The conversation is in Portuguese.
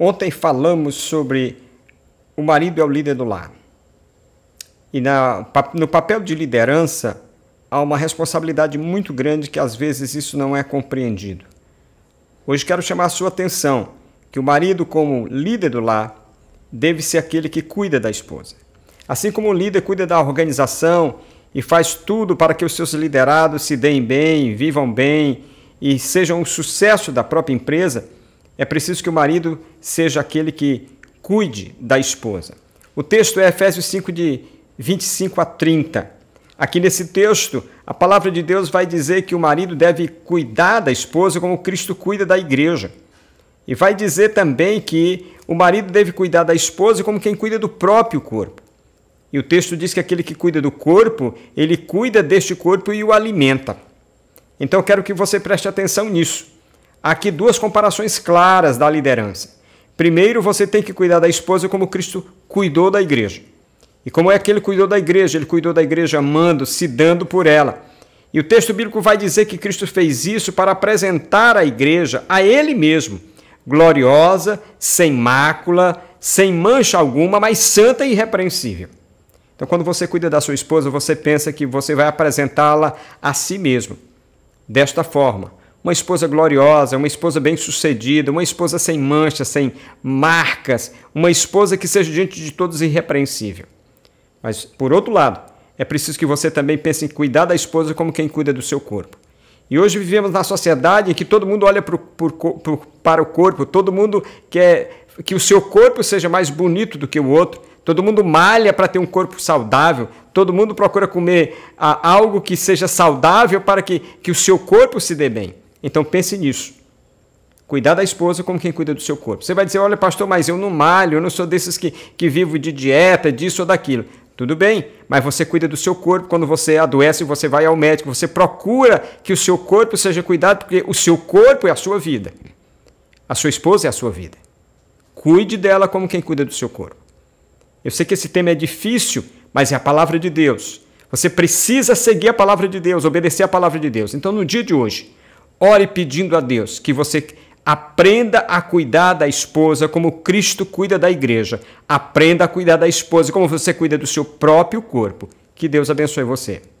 Ontem falamos sobre o marido é o líder do lar. E na, no papel de liderança há uma responsabilidade muito grande que às vezes isso não é compreendido. Hoje quero chamar a sua atenção que o marido, como líder do lar, deve ser aquele que cuida da esposa. Assim como o líder cuida da organização e faz tudo para que os seus liderados se deem bem, vivam bem e sejam um sucesso da própria empresa, é preciso que o marido seja aquele que cuide da esposa. O texto é Efésios 5, de 25 a 30. Aqui nesse texto, a palavra de Deus vai dizer que o marido deve cuidar da esposa como Cristo cuida da igreja. E vai dizer também que o marido deve cuidar da esposa como quem cuida do próprio corpo. E o texto diz que aquele que cuida do corpo, ele cuida deste corpo e o alimenta. Então eu quero que você preste atenção nisso. Aqui duas comparações claras da liderança. Primeiro, você tem que cuidar da esposa como Cristo cuidou da igreja. E como é que ele cuidou da igreja? Ele cuidou da igreja amando, se dando por ela. E o texto bíblico vai dizer que Cristo fez isso para apresentar a igreja a ele mesmo, gloriosa, sem mácula, sem mancha alguma, mas santa e irrepreensível. Então, quando você cuida da sua esposa, você pensa que você vai apresentá-la a si mesmo, desta forma, uma esposa gloriosa, uma esposa bem-sucedida, uma esposa sem manchas, sem marcas, uma esposa que seja diante de todos irrepreensível. Mas, por outro lado, é preciso que você também pense em cuidar da esposa como quem cuida do seu corpo. E hoje vivemos na sociedade em que todo mundo olha pro, pro, pro, para o corpo, todo mundo quer que o seu corpo seja mais bonito do que o outro, todo mundo malha para ter um corpo saudável, todo mundo procura comer ah, algo que seja saudável para que, que o seu corpo se dê bem. Então pense nisso. Cuidar da esposa como quem cuida do seu corpo. Você vai dizer, olha, pastor, mas eu não malho, eu não sou desses que, que vivo de dieta, disso ou daquilo. Tudo bem, mas você cuida do seu corpo. Quando você adoece, você vai ao médico, você procura que o seu corpo seja cuidado, porque o seu corpo é a sua vida. A sua esposa é a sua vida. Cuide dela como quem cuida do seu corpo. Eu sei que esse tema é difícil, mas é a palavra de Deus. Você precisa seguir a palavra de Deus, obedecer a palavra de Deus. Então, no dia de hoje, Ore pedindo a Deus que você aprenda a cuidar da esposa como Cristo cuida da igreja. Aprenda a cuidar da esposa como você cuida do seu próprio corpo. Que Deus abençoe você.